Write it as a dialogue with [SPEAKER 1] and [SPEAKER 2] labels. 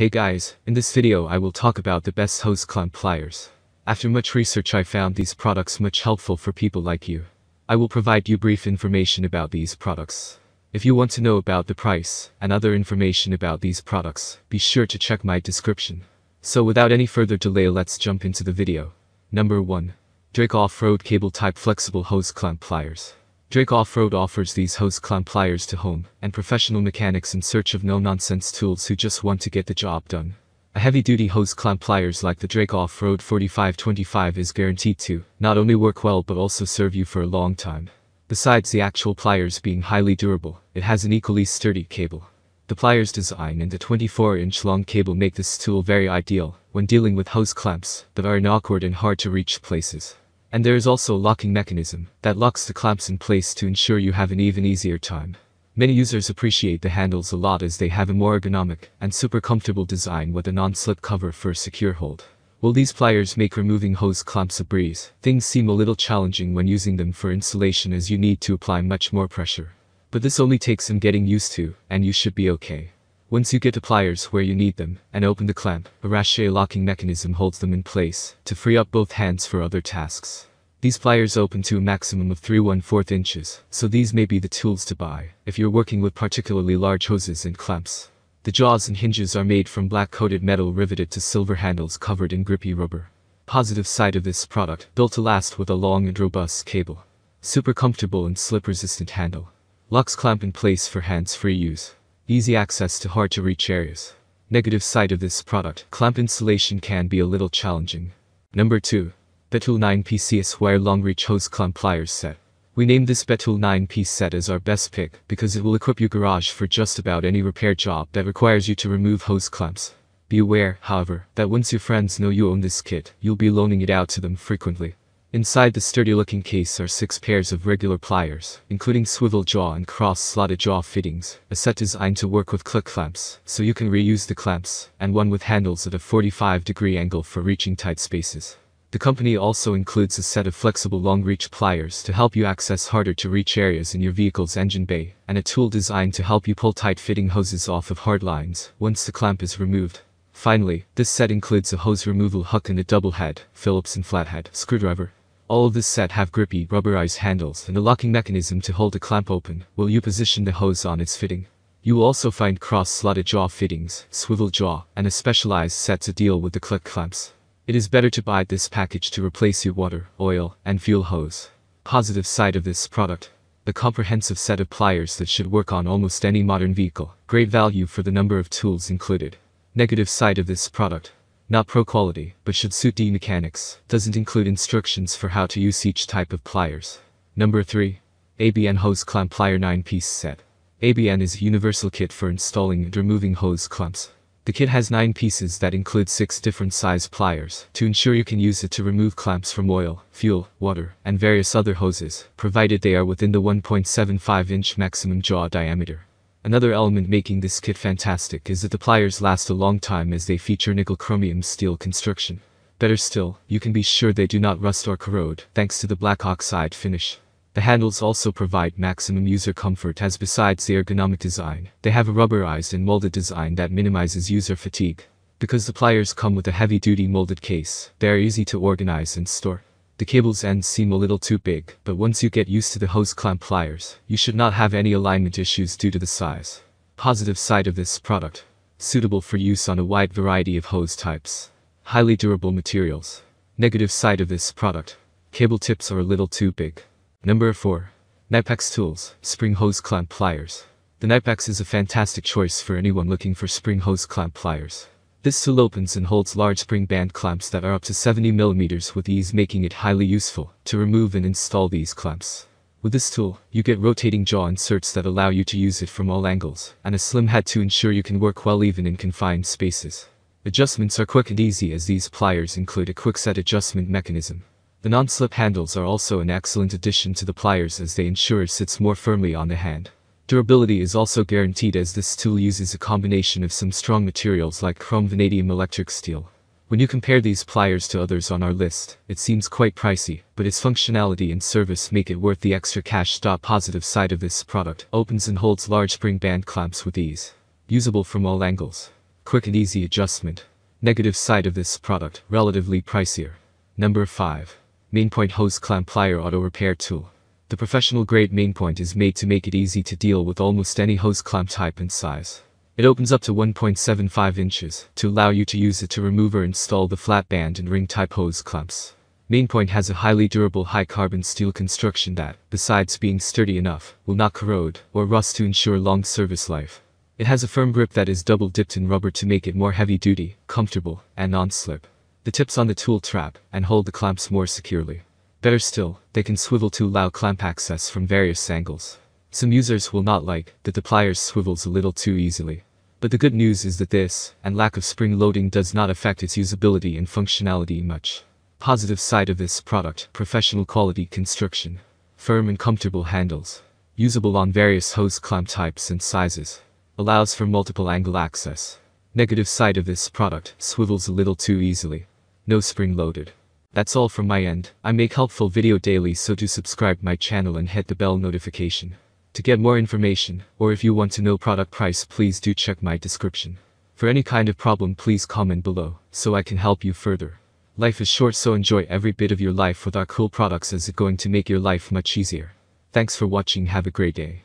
[SPEAKER 1] Hey guys, in this video I will talk about the best hose clamp pliers. After much research I found these products much helpful for people like you. I will provide you brief information about these products. If you want to know about the price and other information about these products, be sure to check my description. So without any further delay let's jump into the video. Number 1. Drake Off-Road Cable Type Flexible Hose Clamp Pliers. Drake Off-Road offers these hose clamp pliers to home and professional mechanics in search of no-nonsense tools who just want to get the job done. A heavy-duty hose clamp pliers like the Drake Off-Road 4525 is guaranteed to not only work well but also serve you for a long time. Besides the actual pliers being highly durable, it has an equally sturdy cable. The pliers design and the 24-inch long cable make this tool very ideal when dealing with hose clamps that are in awkward and hard-to-reach places. And there is also a locking mechanism that locks the clamps in place to ensure you have an even easier time. Many users appreciate the handles a lot as they have a more ergonomic and super comfortable design with a non-slip cover for a secure hold. While these pliers make removing hose clamps a breeze, things seem a little challenging when using them for installation as you need to apply much more pressure. But this only takes some getting used to, and you should be okay. Once you get the pliers where you need them and open the clamp, a ratchet locking mechanism holds them in place to free up both hands for other tasks. These pliers open to a maximum of 3 1 4 inches, so these may be the tools to buy if you're working with particularly large hoses and clamps. The jaws and hinges are made from black-coated metal riveted to silver handles covered in grippy rubber. Positive side of this product, built to last with a long and robust cable. Super comfortable and slip-resistant handle. Locks clamp in place for hands-free use. Easy access to hard-to-reach areas. Negative side of this product, clamp installation can be a little challenging. Number 2. Betul 9PC is long-reach hose clamp pliers set. We named this Betul 9P set as our best pick because it will equip your garage for just about any repair job that requires you to remove hose clamps. Be aware, however, that once your friends know you own this kit, you'll be loaning it out to them frequently. Inside the sturdy-looking case are six pairs of regular pliers, including swivel jaw and cross-slotted jaw fittings, a set designed to work with click clamps, so you can reuse the clamps, and one with handles at a 45-degree angle for reaching tight spaces. The company also includes a set of flexible long-reach pliers to help you access harder-to-reach areas in your vehicle's engine bay, and a tool designed to help you pull tight-fitting hoses off of hard lines once the clamp is removed. Finally, this set includes a hose removal hook and a double head, Phillips and flathead, screwdriver, all of this set have grippy, rubberized handles and a locking mechanism to hold the clamp open while you position the hose on its fitting. You will also find cross-slotted jaw fittings, swivel jaw, and a specialized set to deal with the click clamps. It is better to buy this package to replace your water, oil, and fuel hose. Positive side of this product. The comprehensive set of pliers that should work on almost any modern vehicle. Great value for the number of tools included. Negative side of this product not pro quality, but should suit D mechanics, doesn't include instructions for how to use each type of pliers. Number 3. ABN Hose Clamp Plier 9-Piece Set. ABN is a universal kit for installing and removing hose clamps. The kit has 9 pieces that include 6 different size pliers, to ensure you can use it to remove clamps from oil, fuel, water, and various other hoses, provided they are within the 1.75-inch maximum jaw diameter. Another element making this kit fantastic is that the pliers last a long time as they feature nickel-chromium steel construction. Better still, you can be sure they do not rust or corrode, thanks to the black oxide finish. The handles also provide maximum user comfort as besides the ergonomic design, they have a rubberized and molded design that minimizes user fatigue. Because the pliers come with a heavy-duty molded case, they are easy to organize and store. The cable's ends seem a little too big, but once you get used to the hose clamp pliers, you should not have any alignment issues due to the size. Positive side of this product. Suitable for use on a wide variety of hose types. Highly durable materials. Negative side of this product. Cable tips are a little too big. Number 4. Nipex Tools, Spring Hose Clamp Pliers. The Nipex is a fantastic choice for anyone looking for spring hose clamp pliers. This and holds large spring band clamps that are up to 70 mm with ease making it highly useful to remove and install these clamps. With this tool, you get rotating jaw inserts that allow you to use it from all angles, and a slim head to ensure you can work well even in confined spaces. Adjustments are quick and easy as these pliers include a quick set adjustment mechanism. The non-slip handles are also an excellent addition to the pliers as they ensure it sits more firmly on the hand. Durability is also guaranteed as this tool uses a combination of some strong materials like chrome vanadium electric steel. When you compare these pliers to others on our list, it seems quite pricey, but its functionality and service make it worth the extra cash. Positive side of this product opens and holds large spring band clamps with ease. Usable from all angles. Quick and easy adjustment. Negative side of this product, relatively pricier. Number 5. main point Hose Clamp Plier Auto Repair Tool. The professional-grade main point is made to make it easy to deal with almost any hose clamp type and size. It opens up to 1.75 inches to allow you to use it to remove or install the flat band and ring-type hose clamps. Mainpoint has a highly durable high-carbon steel construction that, besides being sturdy enough, will not corrode or rust to ensure long service life. It has a firm grip that is double-dipped in rubber to make it more heavy-duty, comfortable, and non-slip. The tips on the tool trap and hold the clamps more securely. Better still, they can swivel to allow clamp access from various angles. Some users will not like that the pliers swivels a little too easily. But the good news is that this, and lack of spring loading does not affect its usability and functionality much. Positive side of this product, professional quality construction. Firm and comfortable handles. Usable on various hose clamp types and sizes. Allows for multiple angle access. Negative side of this product, swivels a little too easily. No spring loaded. That's all from my end. I make helpful video daily so do subscribe my channel and hit the bell notification. To get more information, or if you want to know product price please do check my description. For any kind of problem please comment below, so I can help you further. Life is short so enjoy every bit of your life with our cool products as it going to make your life much easier. Thanks for watching have a great day.